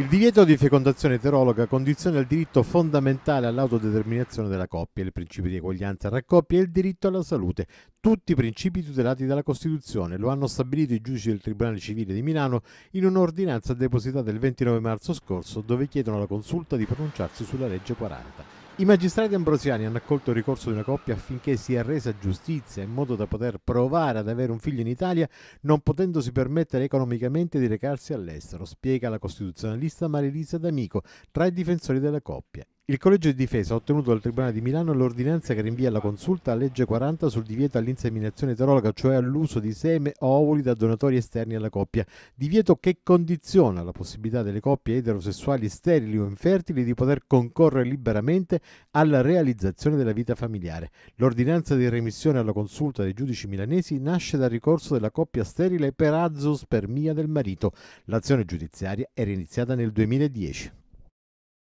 Il divieto di fecondazione eterologa condiziona il diritto fondamentale all'autodeterminazione della coppia, il principio di eguaglianza tra coppie e il diritto alla salute. Tutti i principi tutelati dalla Costituzione lo hanno stabilito i giudici del Tribunale Civile di Milano in un'ordinanza depositata il 29 marzo scorso dove chiedono alla consulta di pronunciarsi sulla legge 40. I magistrati ambrosiani hanno accolto il ricorso di una coppia affinché sia resa giustizia in modo da poter provare ad avere un figlio in Italia non potendosi permettere economicamente di recarsi all'estero, spiega la costituzionalista Marilisa D'Amico tra i difensori della coppia. Il Collegio di Difesa ha ottenuto dal Tribunale di Milano l'ordinanza che rinvia alla consulta a legge 40 sul divieto all'inseminazione eterologa, cioè all'uso di seme o ovuli da donatori esterni alla coppia. Divieto che condiziona la possibilità delle coppie eterosessuali sterili o infertili di poter concorrere liberamente alla realizzazione della vita familiare. L'ordinanza di remissione alla consulta dei giudici milanesi nasce dal ricorso della coppia sterile per azospermia del marito. L'azione giudiziaria era iniziata nel 2010.